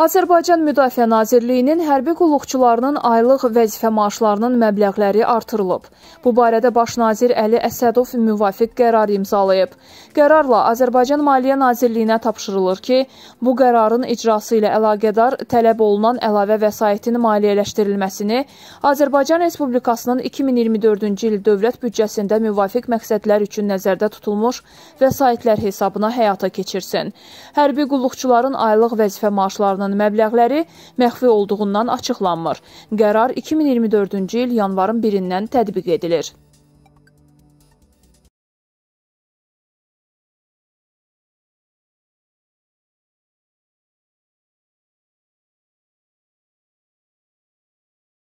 Azərbaycan Müdafiə Nazirliyinin hərbi qulluqçularının aylıq vəzifə maaşlarının məbləğləri artırılıb. Bu barədə Baş nazir Əli Əsədov müvafiq qərar imzalayıb. Qərarla Azərbaycan Maliyyə Nazirliyinə tapşırılır ki, bu qərarın icrası ilə əlaqədar tələb olunan əlavə vəsaitin maliyyələşdirilməsini Azərbaycan Respublikasının 2024-cü il dövlət büdcəsində müvafiq məqsədlər üçün nəzərdə tutulmuş vəsaitlər hesabına həyata keçirsin. Hərbi qulluqçuların aylıq vəzifə maaşlarının fonunun məbləğləri məxfi olduğundan açıqlanmır. Qərar 2024-cü il yanvarın 1-dən tətbiq edilir.